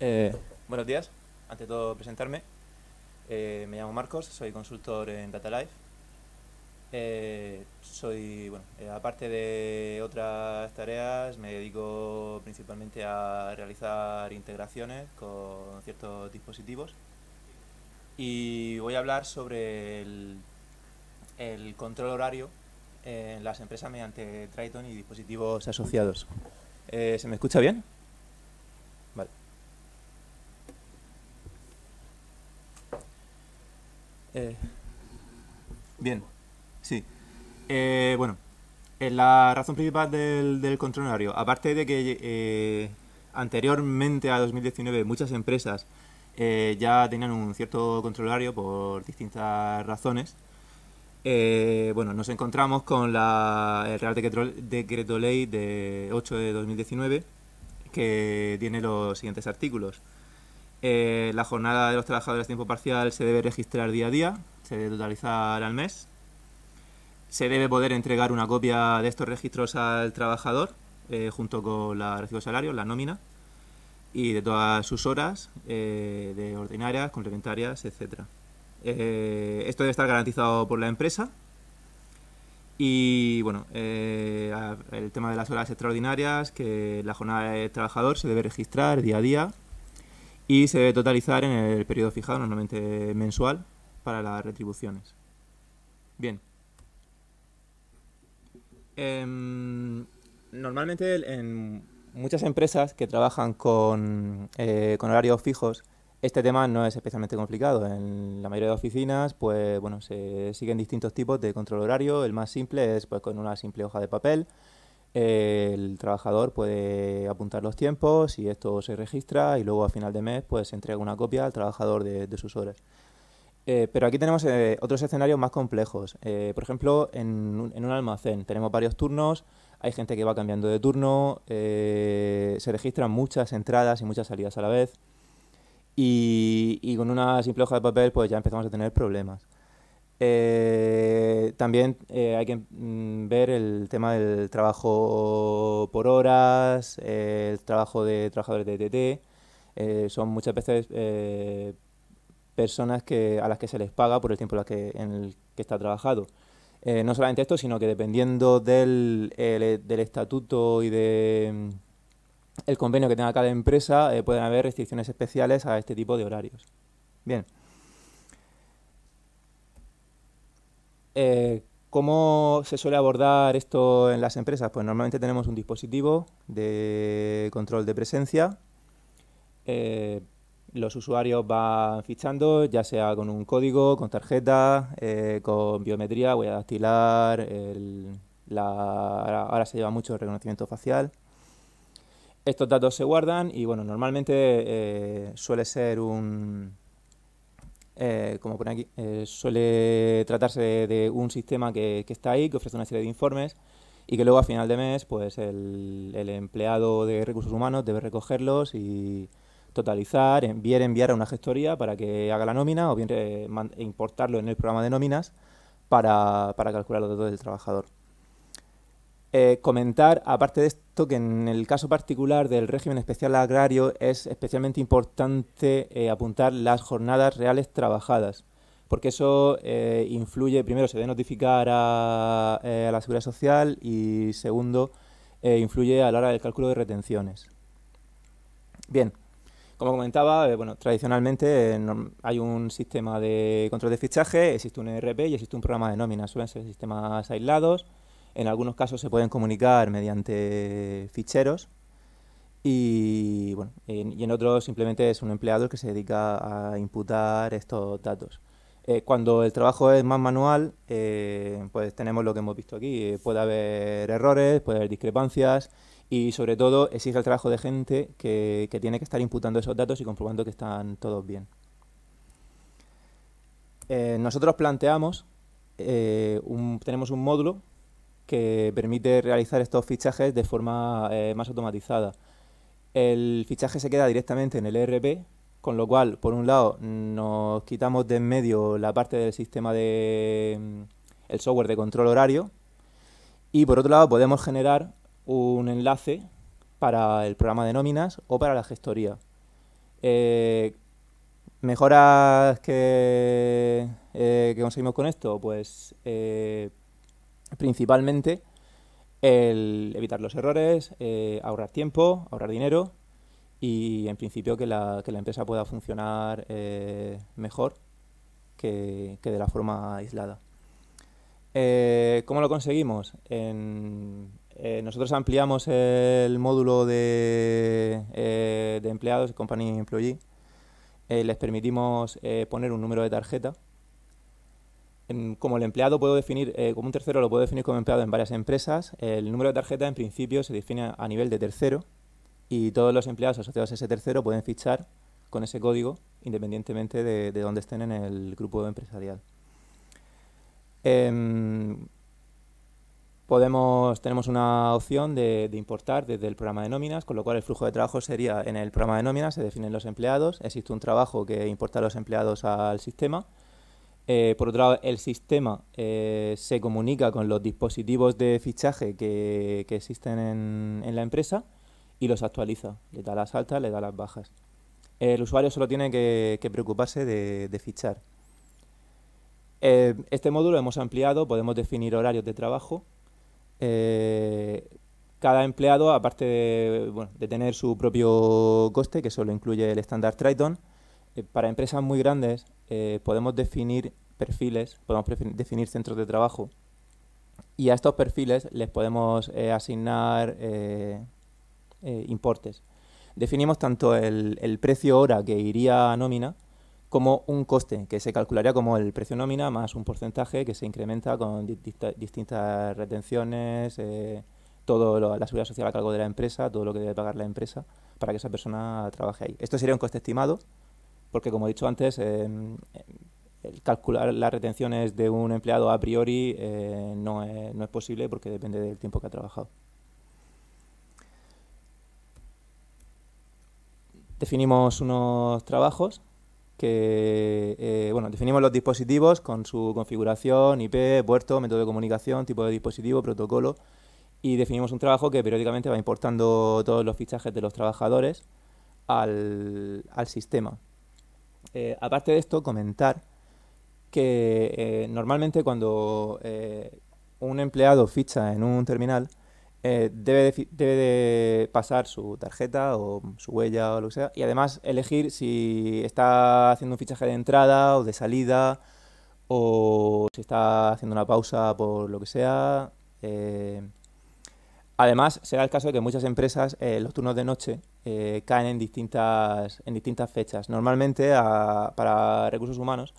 Eh, buenos días. Ante todo, presentarme. Eh, me llamo Marcos, soy consultor en DataLife. Eh, soy, bueno, eh, aparte de otras tareas, me dedico principalmente a realizar integraciones con ciertos dispositivos. Y voy a hablar sobre el control horario en las empresas mediante Triton y dispositivos asociados. ¿Se me escucha bien? Eh. Bien, sí. Eh, bueno, eh, la razón principal del, control horario, aparte de que eh, anteriormente a 2019 muchas empresas ya tenían un cierto control horario por distintas razones, bueno, nos encontramos con la, el Real Decreto Ley de 8 de 2019 que tiene los siguientes artículos. Eh, la jornada de los trabajadores a tiempo parcial se debe registrar día a día, se debe totalizar al mes. Se debe poder entregar una copia de estos registros al trabajador, eh, junto con la recibo de salario, la nómina, y de todas sus horas, eh, de ordinarias, complementarias, etc. esto debe estar garantizado por la empresa. Y bueno, el tema de las horas extraordinarias, que la jornada del trabajador se debe registrar día a día y se debe totalizar en el periodo fijado, normalmente mensual, para las retribuciones. Bien. Em, normalmente en muchas empresas que trabajan eh, con, horarios fijos, este tema no es especialmente complicado. En la mayoría de oficinas, pues bueno, se siguen distintos tipos de control horario. El más simple es pues, con una simple hoja de papel el trabajador puede apuntar los tiempos y esto se registra y luego a final de mes pues se entrega una copia al trabajador de, sus horas. Eh, pero aquí tenemos eh, otros escenarios más complejos. Eh, por ejemplo, en un, almacén tenemos varios turnos, hay gente que va cambiando de turno, se registran muchas entradas y muchas salidas a la vez. Y, y, con una simple hoja de papel pues ya empezamos a tener problemas. Eh, también eh, hay que mm, ver el tema del trabajo por horas, eh, el trabajo de trabajadores de TT. Eh, son muchas veces personas que, a las que se les paga por el tiempo en, el que está trabajado. no solamente esto, sino que dependiendo del, del estatuto y de mm, el convenio que tenga cada empresa, pueden haber restricciones especiales a este tipo de horarios. Bien. Eh, ¿Cómo se suele abordar esto en las empresas? Pues normalmente tenemos un dispositivo de control de presencia. Eh, los usuarios van fichando, ya sea con un código, con tarjeta, eh, con biometría, voy a dactilar, ahora se lleva mucho el reconocimiento facial. Estos datos se guardan y bueno, normalmente suele ser un, eh, como pone aquí, eh, suele tratarse de, un sistema que, está ahí, que ofrece una serie de informes y que luego a final de mes pues el, empleado de recursos humanos debe recogerlos y totalizar, enviar, enviar a una gestoría para que haga la nómina o bien eh, importarlo en el programa de nóminas para, para calcular los datos del trabajador. comentar, aparte de esto, que en el caso particular del régimen especial agrario es especialmente importante eh, apuntar las jornadas reales trabajadas, porque eso eh, influye, primero, se debe notificar a, eh, la Seguridad Social y, segundo, influye a la hora del cálculo de retenciones. Bien, como comentaba, bueno, tradicionalmente hay un sistema de control de fichaje, existe un ERP y existe un programa de nóminas, suelen ser sistemas aislados. En algunos casos se pueden comunicar mediante ficheros y, bueno, en, y en otros simplemente es un empleado que se dedica a imputar estos datos. Eh, cuando el trabajo es más manual, eh, pues tenemos lo que hemos visto aquí. Eh, puede haber errores, puede haber discrepancias y sobre todo exige el trabajo de gente que, que tiene que estar imputando esos datos y comprobando que están todos bien. nosotros planteamos, tenemos un módulo que permite realizar estos fichajes de forma eh, más automatizada. El fichaje se queda directamente en el ERP, con lo cual, por un lado, nos quitamos de en medio la parte del sistema de mm, el software de control horario y por otro lado podemos generar un enlace para el programa de nóminas o para la gestoría. Eh, mejoras eh, que, conseguimos con esto, pues principalmente el evitar los errores, eh, ahorrar tiempo, ahorrar dinero y en principio que la, empresa pueda funcionar eh, mejor que, de la forma aislada. Eh, ¿Cómo lo conseguimos? nosotros ampliamos el módulo de, de empleados, Company Employee, les permitimos poner un número de tarjeta como el empleado puedo definir, eh, como un tercero lo puedo definir como empleado en varias empresas, el número de tarjeta en principio se define a nivel de tercero y todos los empleados asociados a ese tercero pueden fichar con ese código independientemente de, de dónde estén en el grupo empresarial. Em, podemos, tenemos una opción de, de, importar desde el programa de nóminas, con lo cual el flujo de trabajo sería en el programa de nóminas, se definen los empleados, existe un trabajo que importa a los empleados al sistema eh, por otro lado, el sistema eh, se comunica con los dispositivos de fichaje que, existen en, la empresa y los actualiza. Le da las altas, le da las bajas. El usuario solo tiene que, preocuparse de, fichar. Eh, este módulo hemos ampliado, podemos definir horarios de trabajo. cada empleado, aparte de, bueno, de tener su propio coste, que solo incluye el estándar Triton, eh, para empresas muy grandes eh, podemos definir perfiles, podemos definir centros de trabajo y a estos perfiles les podemos eh, asignar importes. Definimos tanto el, precio hora que iría a nómina como un coste que se calcularía como el precio nómina más un porcentaje que se incrementa con distintas retenciones, todo lo, la seguridad social a cargo de la empresa, todo lo que debe pagar la empresa para que esa persona trabaje ahí. Esto sería un coste estimado porque como he dicho antes, em, em, el calcular las retenciones de un empleado a priori eh, no, es, posible porque depende del tiempo que ha trabajado. Definimos unos trabajos que, eh, bueno, definimos los dispositivos con su configuración, IP, puerto, método de comunicación, tipo de dispositivo, protocolo y definimos un trabajo que periódicamente va importando todos los fichajes de los trabajadores al sistema. Eh, aparte de esto, comentar que eh, normalmente cuando eh, un empleado ficha en un terminal, debe debe, pasar su tarjeta o su huella o lo que sea, y además elegir si está haciendo un fichaje de entrada o de salida, o si está haciendo una pausa por lo que sea. Además, será el caso de que muchas empresas eh, los turnos de noche eh, caen en distintas, en distintas fechas. Normalmente, para recursos humanos,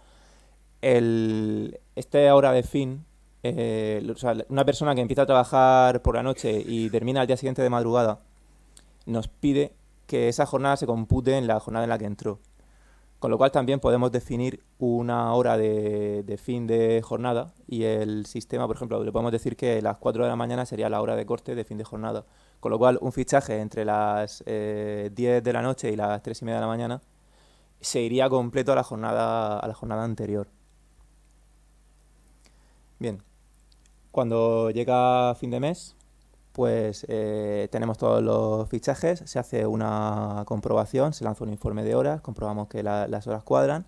el, esta hora de fin, eh, una persona que empieza a trabajar por la noche y termina al día siguiente de madrugada, nos pide que esa jornada se compute en la jornada en la que entró. Con lo cual también podemos definir una hora de, fin de jornada y el sistema, por ejemplo, le podemos decir que las 4 de la mañana sería la hora de corte de fin de jornada. Con lo cual un fichaje entre las 10 eh, de la noche y las 3 y media de la mañana se iría completo a la jornada, a la jornada anterior. Bien, cuando llega fin de mes, pues eh, tenemos todos los fichajes, se hace una comprobación, se lanza un informe de horas, comprobamos que las horas cuadran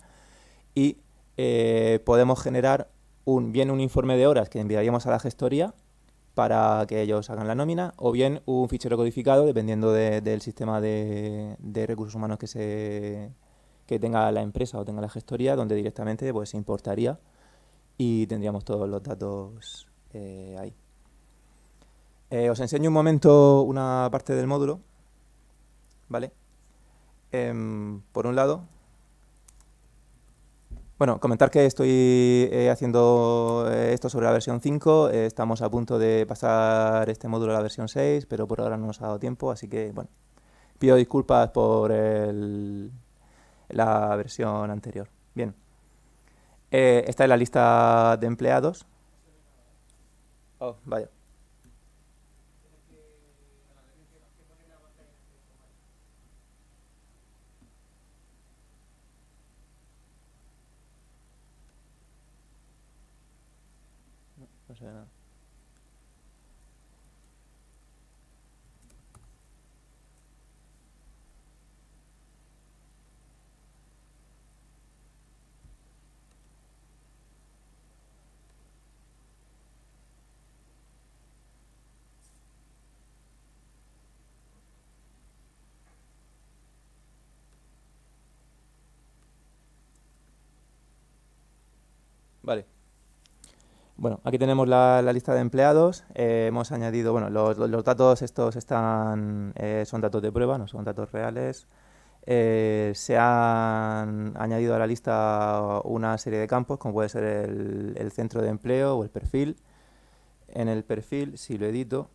y eh, podemos generar un, bien un informe de horas que enviaríamos a la gestoría para que ellos hagan la nómina o bien un fichero codificado dependiendo del sistema de, recursos humanos que, se, que tenga la empresa o tenga la gestoría donde directamente pues, se importaría y tendríamos todos los datos eh, ahí. Eh, os enseño un momento una parte del módulo, ¿vale? Em, por un lado, bueno, comentar que estoy eh, haciendo eh, esto sobre la versión 5, estamos a punto de pasar este módulo a la versión 6, pero por ahora no nos ha dado tiempo, así que, bueno, pido disculpas por el, la versión anterior. Bien, esta es la lista de empleados. Oh, vaya. Vale. Bueno, aquí tenemos la, lista de empleados. Eh, hemos añadido, bueno, los, datos estos están, eh, son datos de prueba, no son datos reales. Eh, se han añadido a la lista una serie de campos, como puede ser el centro de empleo o el perfil. En el perfil, si lo edito,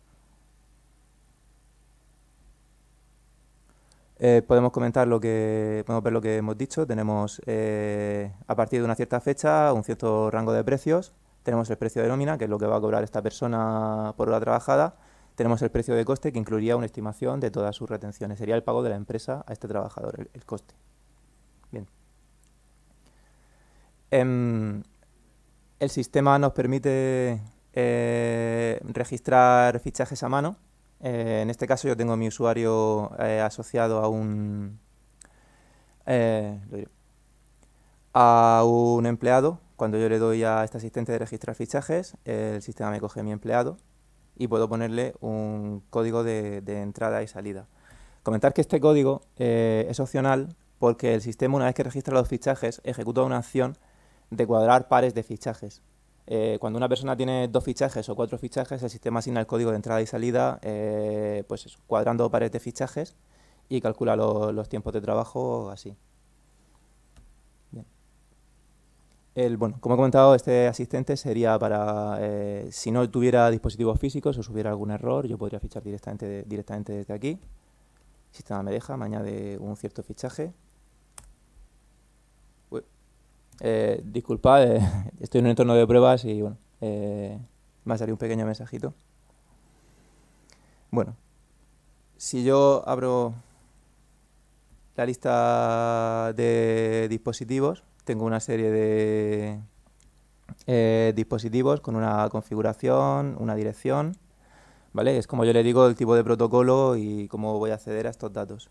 Eh, podemos comentar lo que podemos ver lo que hemos dicho. Tenemos eh, a partir de una cierta fecha un cierto rango de precios. Tenemos el precio de nómina, que es lo que va a cobrar esta persona por hora trabajada. Tenemos el precio de coste, que incluiría una estimación de todas sus retenciones. Sería el pago de la empresa a este trabajador, el, coste. Bien. Em, el sistema nos permite eh, registrar fichajes a mano eh, en este caso yo tengo mi usuario eh, asociado a un, eh, a un empleado. Cuando yo le doy a este asistente de registrar fichajes, el sistema me coge mi empleado y puedo ponerle un código de entrada y salida. Comentar que este código es opcional porque el sistema, una vez que registra los fichajes, ejecuta una acción de cuadrar pares de fichajes. Eh, cuando una persona tiene dos fichajes o cuatro fichajes, el sistema asigna el código de entrada y salida, eh, pues cuadrando pares de fichajes y calcula los tiempos de trabajo así. como he comentado, este asistente sería para, eh, si no tuviera dispositivos físicos o hubiera algún error, yo podría fichar directamente, directamente desde aquí. El sistema me deja, me añade un cierto fichaje. Eh, disculpad, eh, estoy en un entorno de pruebas y bueno, eh, me ha salido un pequeño mensajito. Bueno, si yo abro la lista de dispositivos, tengo una serie de eh, dispositivos con una configuración, una dirección, ¿vale? Es como yo le digo el tipo de protocolo y cómo voy a acceder a estos datos.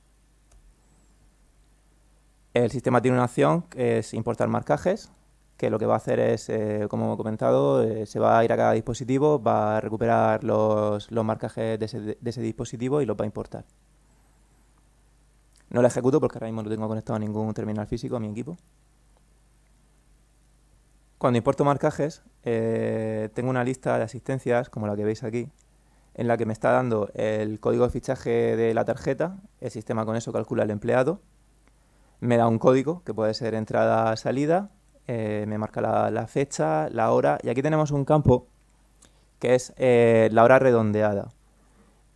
El sistema tiene una acción que es importar marcajes, que lo que va a hacer es, eh, como he comentado, eh, se va a ir a cada dispositivo, va a recuperar los, marcajes de ese, dispositivo y los va a importar. No lo ejecuto porque ahora mismo no tengo conectado a ningún terminal físico a mi equipo. Cuando importo marcajes, eh, tengo una lista de asistencias, como la que veis aquí, en la que me está dando el código de fichaje de la tarjeta, el sistema con eso calcula el empleado, me da un código que puede ser entrada-salida, eh, me marca la, fecha, la hora, y aquí tenemos un campo que es eh, la hora redondeada.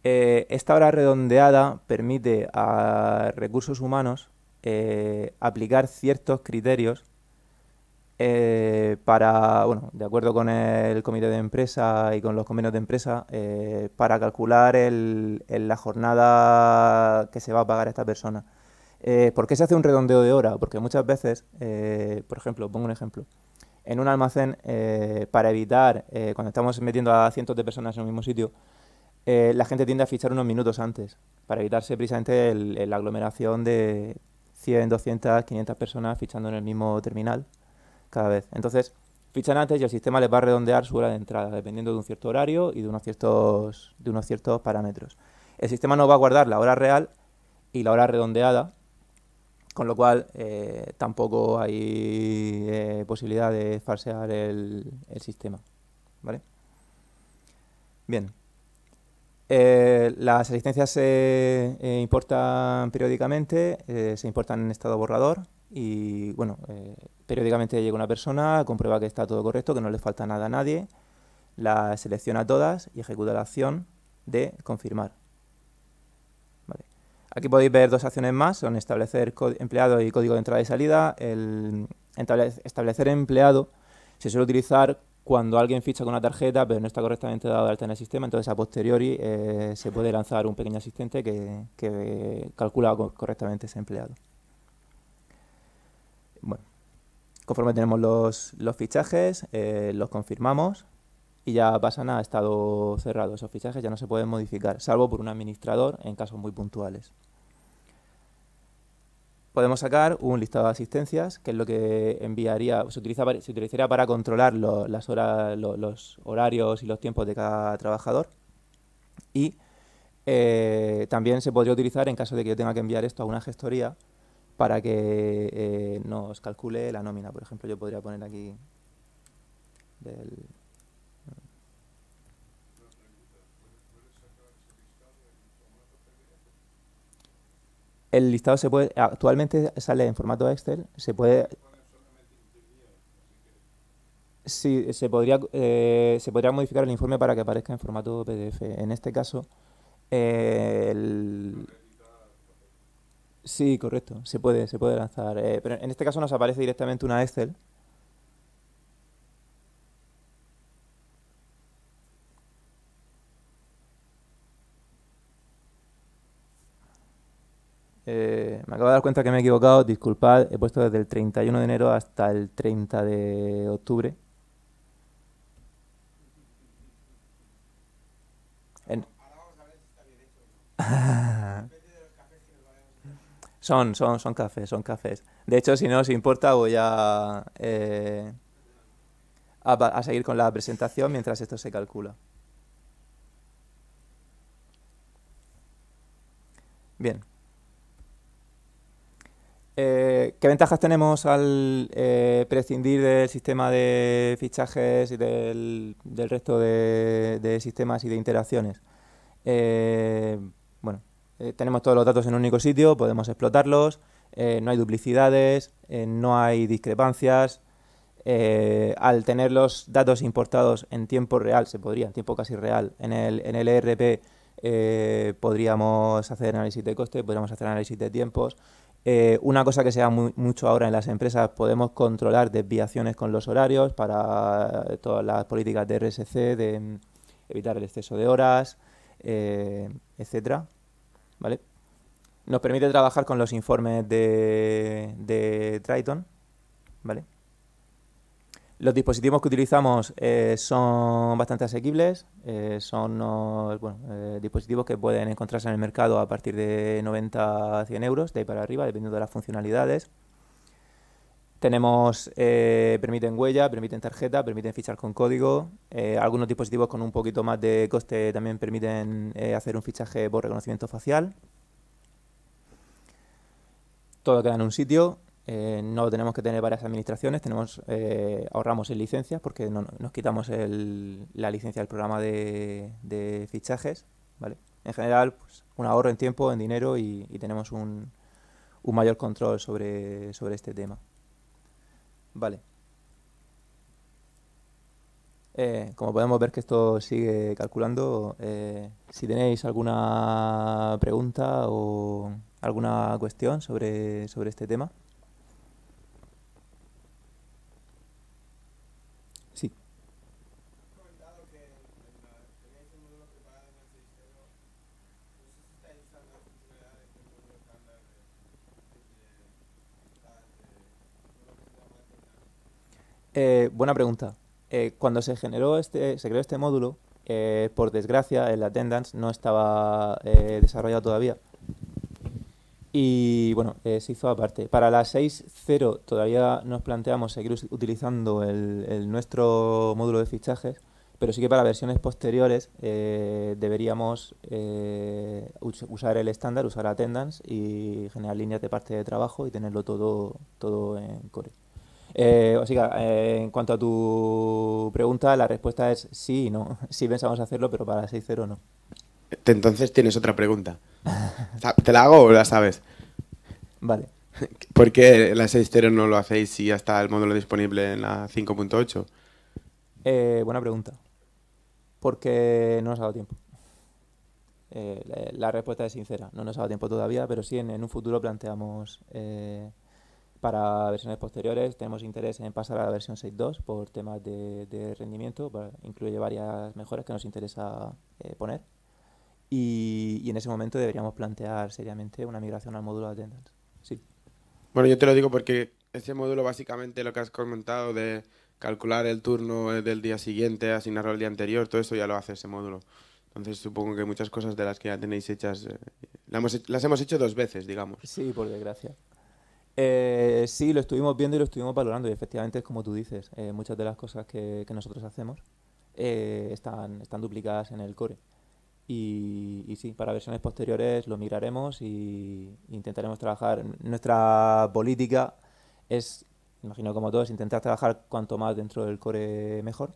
Eh, esta hora redondeada permite a recursos humanos aplicar ciertos criterios para, bueno, de acuerdo con el comité de empresa y con los convenios de empresa, para calcular la jornada que se va a pagar a esta persona. Eh, ¿Por qué se hace un redondeo de hora? Porque muchas veces, eh, por ejemplo, pongo un ejemplo, en un almacén, eh, para evitar, cuando estamos metiendo a cientos de personas en un mismo sitio, la gente tiende a fichar unos minutos antes, para evitarse precisamente la aglomeración de 100, 200, 500 personas fichando en el mismo terminal cada vez. Entonces, fichan antes y el sistema les va a redondear su hora de entrada, dependiendo de un cierto horario y de unos ciertos, de unos ciertos parámetros. El sistema no va a guardar la hora real y la hora redondeada con lo cual, eh, tampoco hay eh, posibilidad de falsear el, sistema. ¿Vale? Bien. Eh, las asistencias se importan periódicamente, se importan en estado borrador y, bueno, periódicamente llega una persona, comprueba que está todo correcto, que no le falta nada a nadie, la selecciona todas y ejecuta la acción de confirmar. Aquí podéis ver dos acciones más, son establecer empleado y código de entrada y salida. El establecer empleado se suele utilizar cuando alguien ficha con una tarjeta pero no está correctamente dado de alta en el sistema, entonces a posteriori eh, se puede lanzar un pequeño asistente que, calcula correctamente ese empleado. Bueno, conforme tenemos los, fichajes, eh, los confirmamos y ya pasan a estado cerrado. Esos fichajes ya no se pueden modificar, salvo por un administrador en casos muy puntuales. Podemos sacar un listado de asistencias, que es lo que enviaría, se, utiliza, se utilizaría para controlar las los horarios y los tiempos de cada trabajador. Y eh, también se podría utilizar en caso de que yo tenga que enviar esto a una gestoría para que eh, nos calcule la nómina. Por ejemplo, yo podría poner aquí el listado se puede, actualmente sale en formato Excel, se puede... Sí, se podría, eh, se podría modificar el informe para que aparezca en formato PDF. En este caso, Sí, correcto, se puede, se puede lanzar. Eh, pero en este caso nos aparece directamente una Excel me acabo de dar cuenta que me he equivocado, disculpad, he puesto desde el 31 de enero hasta el 30 de octubre. son, son, son cafés, son cafés. De hecho, si no os importa, voy a eh, seguir con la presentación mientras esto se calcula. Bien. Eh, ¿qué ventajas tenemos al eh, prescindir del sistema de fichajes y del, resto de, sistemas y de interacciones? Eh, bueno, tenemos todos los datos en un único sitio, podemos explotarlos, no hay duplicidades, no hay discrepancias. al tener los datos importados en tiempo real, se podría, en tiempo casi real, en el, en el ERP, podríamos hacer análisis de coste, podríamos hacer análisis de tiempos, eh, una cosa que se da mucho ahora en las empresas, podemos controlar desviaciones con los horarios para todas las políticas de RSC, de mm, evitar el exceso de horas, eh, etcétera. ¿Vale? Nos permite trabajar con los informes de, de Triton, ¿vale? Los dispositivos que utilizamos eh, son bastante asequibles, eh, son eh, dispositivos que pueden encontrarse en el mercado a partir de 90 a 100 euros, de ahí para arriba, dependiendo de las funcionalidades. Tenemos, permiten huella, permiten tarjeta, permiten fichar con código. algunos dispositivos con un poquito más de coste también permiten hacer un fichaje por reconocimiento facial. Todo queda en un sitio. Eh, no tenemos que tener varias administraciones, tenemos eh, ahorramos en licencias porque no, nos quitamos la licencia del programa de, fichajes, ¿vale? En general, pues, un ahorro en tiempo, en dinero y, tenemos un, mayor control sobre, este tema. Vale. Eh, como podemos ver que esto sigue calculando, si tenéis alguna pregunta o alguna cuestión sobre, sobre este tema. Eh, buena pregunta. Eh, cuando se generó este, se creó este módulo, eh, por desgracia el attendance no estaba desarrollado todavía. Y bueno, se hizo aparte. Para la 6.0 todavía nos planteamos seguir utilizando el, nuestro módulo de fichajes, pero sí que para versiones posteriores deberíamos usar el estándar, usar attendance y generar líneas de parte de trabajo y tenerlo todo, todo en core. Eh, o sea, eh, en cuanto a tu pregunta, la respuesta es sí y no. Sí pensamos hacerlo, pero para la 6.0 no. Entonces tienes otra pregunta. ¿Te la hago o la sabes? Vale. ¿Por qué la 6.0 no lo hacéis si ya está el módulo disponible en la 5.8? Eh, buena pregunta. Porque no nos ha dado tiempo. Eh, la, respuesta es sincera. No nos ha dado tiempo todavía, pero sí en, un futuro planteamos para versiones posteriores tenemos interés en pasar a la versión 6.2 por temas de, rendimiento, incluye varias mejoras que nos interesa eh, poner y, en ese momento deberíamos plantear seriamente una migración al módulo de attendance. Sí. Bueno, yo te lo digo porque ese módulo básicamente lo que has comentado de calcular el turno eh, del día siguiente, asignarlo al día anterior, todo eso ya lo hace ese módulo. Entonces supongo que muchas cosas de las que ya tenéis hechas eh, las hemos hecho dos veces, digamos. Sí, por desgracia. Eh, sí, lo estuvimos viendo y lo estuvimos valorando y efectivamente es como tú dices, eh, muchas de las cosas que, nosotros hacemos eh, están, están duplicadas en el core. Y, sí, para versiones posteriores lo miraremos y intentaremos trabajar. Nuestra política es, imagino como todos, intentar trabajar cuanto más dentro del core mejor.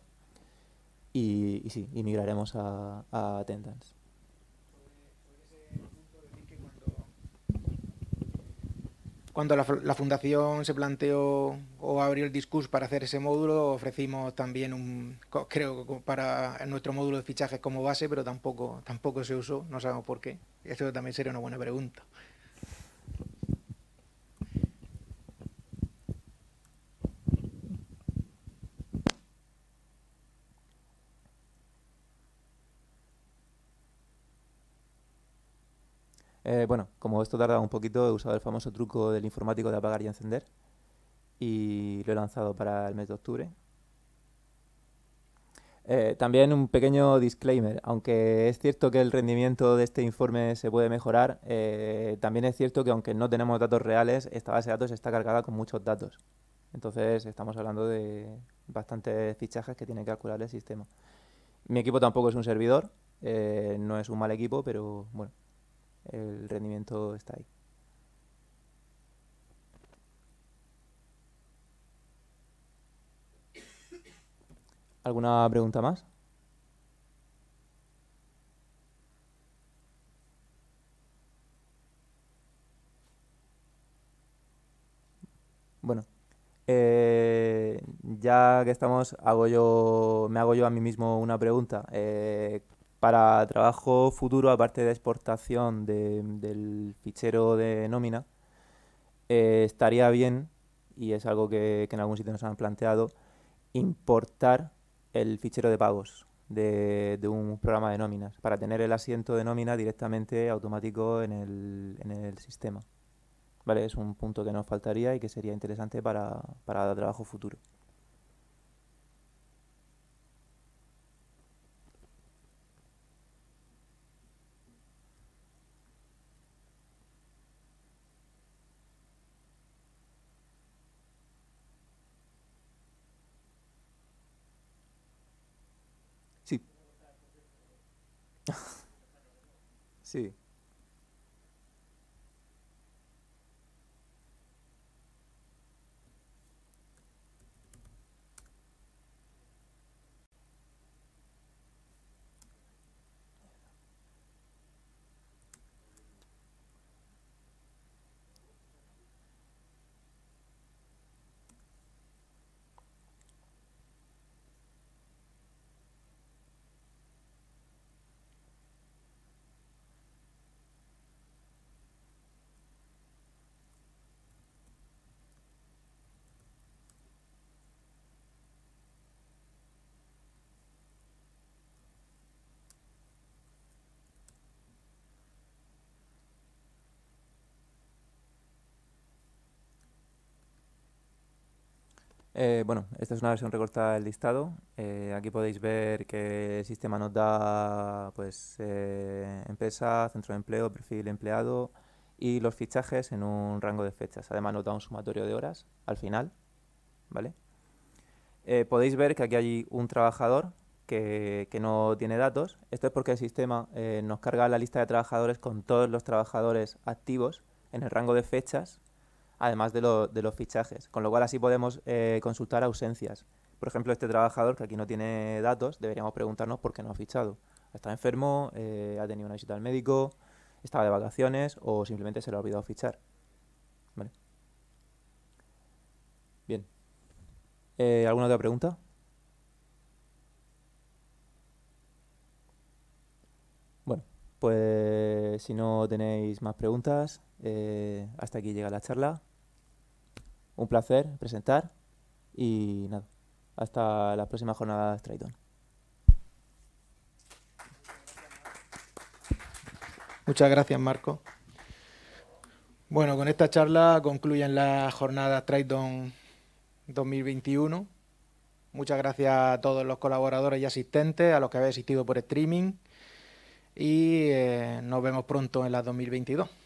Y, y sí, y migraremos a, a Cuando la, fundación se planteó o abrió el discurso para hacer ese módulo, ofrecimos también un, creo, para nuestro módulo de fichajes como base, pero tampoco, tampoco se usó, no sabemos por qué. Eso también sería una buena pregunta. Eh, bueno, como esto tarda un poquito, he usado el famoso truco del informático de apagar y encender y lo he lanzado para el mes de octubre. Eh, también un pequeño disclaimer, aunque es cierto que el rendimiento de este informe se puede mejorar, eh, también es cierto que aunque no tenemos datos reales, esta base de datos está cargada con muchos datos. Entonces estamos hablando de bastantes fichajes que tiene que calcular el sistema. Mi equipo tampoco es un servidor, no es un mal equipo, pero bueno, el rendimiento está ahí. ¿Alguna pregunta más? Bueno, eh, ya que estamos, hago yo, me hago yo a mí mismo una pregunta. Eh, para trabajo futuro, aparte de exportación del fichero de nómina, eh, estaría bien, y es algo que, en algún sitio nos han planteado, importar el fichero de pagos de, un programa de nóminas, para tener el asiento de nómina directamente automático en el, sistema. Vale, es un punto que nos faltaría y que sería interesante para, para trabajo futuro. sí. Eh, bueno, esta es una versión recortada del listado. Eh, aquí podéis ver que el sistema nos da pues, eh, empresa, centro de empleo, perfil empleado y los fichajes en un rango de fechas. Además nos da un sumatorio de horas al final. ¿vale? podéis ver que aquí hay un trabajador que, que, no tiene datos. Esto es porque el sistema nos carga la lista de trabajadores con todos los trabajadores activos en el rango de fechas además de, los fichajes, con lo cual así podemos eh, consultar ausencias. Por ejemplo, este trabajador que aquí no tiene datos, deberíamos preguntarnos por qué no ha fichado. Está enfermo, eh, ha tenido una visita al médico, estaba de vacaciones o simplemente se le ha olvidado fichar. Bien. Eh, ¿Alguna otra pregunta? Bueno, pues... Eh, si no tenéis más preguntas, eh, hasta aquí llega la charla. Un placer presentar y nada, hasta las próximas jornadas Triton. Muchas gracias, Marco. Bueno, con esta charla concluyen las jornadas Triton 2021. Muchas gracias a todos los colaboradores y asistentes, a los que habéis asistido por streaming y eh, nos vemos pronto en la 2022.